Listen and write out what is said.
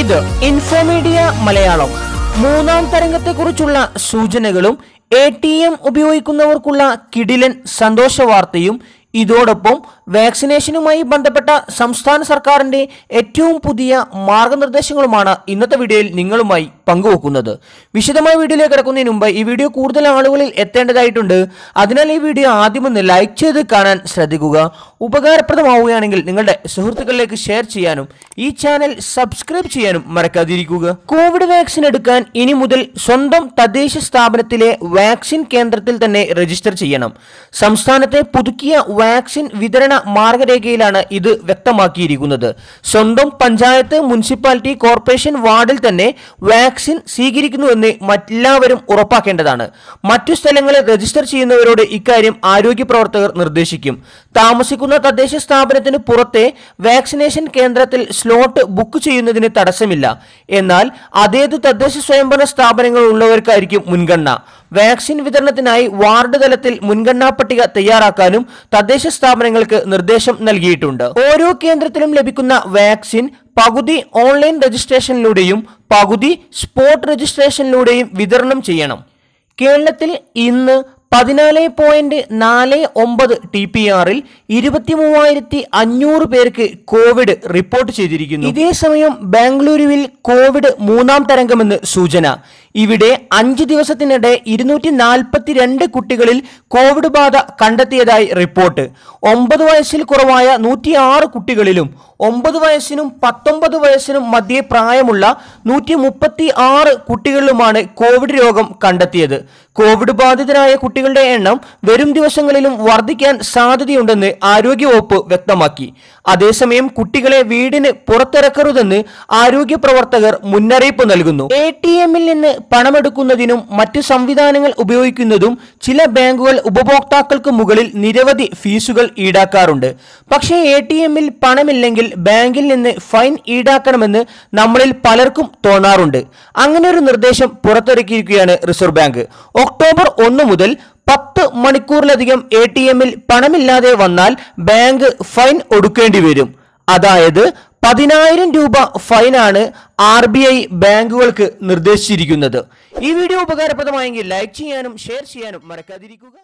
ഇത് ഇൻഫോമീഡിയ മലയാളം മൂന്നാം തരംഗത്തെക്കുറിച്ചുള്ള സൂചനകളും എ ടി എം ഉപയോഗിക്കുന്നവർക്കുള്ള കിടിലൻ സന്തോഷ വാർത്തയും ഇതോടൊപ്പം വാക്സിനേഷനുമായി ബന്ധപ്പെട്ട സംസ്ഥാന സർക്കാരിന്റെ ഏറ്റവും പുതിയ മാർഗനിർദ്ദേശങ്ങളുമാണ് ഇന്നത്തെ വീഡിയോയിൽ നിങ്ങളുമായി പങ്കുവെക്കുന്നത് വിശദമായ വീഡിയോയിലേക്ക് കിടക്കുന്നതിന് മുമ്പ് ഈ വീഡിയോ കൂടുതൽ ആളുകളിൽ എത്തേണ്ടതായിട്ടുണ്ട് അതിനാൽ ഈ വീഡിയോ ആദ്യം ഒന്ന് ലൈക്ക് ചെയ്ത് കാണാൻ ശ്രദ്ധിക്കുക ഉപകാരപ്രദമാവുകയാണെങ്കിൽ നിങ്ങളുടെ സുഹൃത്തുക്കളിലേക്ക് ഷെയർ ചെയ്യാനും ഈ ചാനൽ സബ്സ്ക്രൈബ് ചെയ്യാനും മറക്കാതിരിക്കുക കോവിഡ് വാക്സിൻ എടുക്കാൻ ഇനി മുതൽ സ്വന്തം തദ്ദേശ സ്ഥാപനത്തിലെ വാക്സിൻ കേന്ദ്രത്തിൽ തന്നെ രജിസ്റ്റർ ചെയ്യണം സംസ്ഥാനത്തെ പുതുക്കിയ വാക്സിൻ വിതരണ മാർഗരേഖയിലാണ് ഇത് വ്യക്തമാക്കിയിരിക്കുന്നത് സ്വന്തം പഞ്ചായത്ത് മുനിസിപ്പാലിറ്റി കോർപ്പറേഷൻ വാർഡിൽ തന്നെ വാക്സിൻ വാക്സിൻ സ്വീകരിക്കുന്നുവെന്ന് മറ്റെല്ലാവരും ഉറപ്പാക്കേണ്ടതാണ് മറ്റു സ്ഥലങ്ങളിൽ രജിസ്റ്റർ ചെയ്യുന്നവരോട് ഇക്കാര്യം ആരോഗ്യ പ്രവർത്തകർ നിർദ്ദേശിക്കും താമസിക്കുന്ന തദ്ദേശ സ്ഥാപനത്തിന് പുറത്തെ വാക്സിനേഷൻ കേന്ദ്രത്തിൽ സ്ലോട്ട് ബുക്ക് ചെയ്യുന്നതിന് തടസ്സമില്ല എന്നാൽ അതേത് തദ്ദേശ സ്വയംഭരണ സ്ഥാപനങ്ങൾ ഉള്ളവർക്കായിരിക്കും മുൻഗണന വാക്സിൻ വിതരണത്തിനായി വാർഡ് തലത്തിൽ മുൻഗണനാ പട്ടിക തയ്യാറാക്കാനും തദ്ദേശ സ്ഥാപനങ്ങൾക്ക് നിർദ്ദേശം നൽകിയിട്ടുണ്ട് ഓരോ കേന്ദ്രത്തിലും ലഭിക്കുന്ന വാക്സിൻ പകുതി ഓൺലൈൻ രജിസ്ട്രേഷനിലൂടെയും പകുതി സ്പോട്ട് രജിസ്ട്രേഷനിലൂടെയും വിതരണം ചെയ്യണം കേരളത്തിൽ ഇന്ന് പതിനാല് പോയിന്റ് നാല് ഒമ്പത് ടി പി ആറിൽ ഇരുപത്തി മൂവായിരത്തി അഞ്ഞൂറ് പേർക്ക് കോവിഡ് റിപ്പോർട്ട് ചെയ്തിരിക്കുന്നു ഇതേസമയം ബാംഗ്ലൂരുവിൽ കോവിഡ് മൂന്നാം തരംഗമെന്ന് സൂചന ഇവിടെ അഞ്ച് ദിവസത്തിനിടെ ഇരുന്നൂറ്റി നാൽപ്പത്തിരണ്ട് കുട്ടികളിൽ കോവിഡ് ബാധ കണ്ടെത്തിയതായി റിപ്പോർട്ട് ഒമ്പത് വയസ്സിൽ കുറവായ നൂറ്റിയാറ് കുട്ടികളിലും ഒമ്പത് വയസ്സിനും പത്തൊമ്പത് വയസ്സിനും മധ്യേ പ്രായമുള്ള നൂറ്റി മുപ്പത്തി ആറ് കുട്ടികളിലുമാണ് കോവിഡ് രോഗം കണ്ടെത്തിയത് കോവിഡ് ബാധിതരായ കുട്ടികളുടെ എണ്ണം വരും ദിവസങ്ങളിലും വർദ്ധിക്കാൻ സാധ്യതയുണ്ടെന്ന് ആരോഗ്യവകുപ്പ് വ്യക്തമാക്കി അതേസമയം കുട്ടികളെ വീടിന് പുറത്തിറക്കരുതെന്ന് ആരോഗ്യ പ്രവർത്തകർ മുന്നറിയിപ്പ് നൽകുന്നു എ ടി എമ്മിൽ നിന്ന് പണമെടുക്കുന്നതിനും മറ്റ് സംവിധാനങ്ങൾ ഉപയോഗിക്കുന്നതും ചില ബാങ്കുകൾ ഉപഭോക്താക്കൾക്ക് മുകളിൽ നിരവധി ഫീസുകൾ ഈടാക്കാറുണ്ട് പക്ഷേ എ ടി എമ്മിൽ പണമില്ലെങ്കിൽ ബാങ്കിൽ നിന്ന് ഫൈൻ ഈടാക്കണമെന്ന് നമ്മളിൽ പലർക്കും തോന്നാറുണ്ട് അങ്ങനെ ഒരു നിർദ്ദേശം പുറത്തിറക്കിയിരിക്കുകയാണ് റിസർവ് ബാങ്ക് ഒക്ടോബർ ഒന്ന് മുതൽ പത്ത് മണിക്കൂറിലധികം എ ടി എമ്മിൽ പണമില്ലാതെ വന്നാൽ ബാങ്ക് ഫൈൻ ഒടുക്കേണ്ടി വരും അതായത് പതിനായിരം രൂപ ഫൈനാണ് ആർ ബി ഐ ബാങ്കുകൾക്ക് നിർദ്ദേശിച്ചിരിക്കുന്നത് ഈ വീഡിയോ ഉപകാരപ്രദമായെങ്കിൽ ലൈക്ക് ചെയ്യാനും ഷെയർ ചെയ്യാനും മറക്കാതിരിക്കുക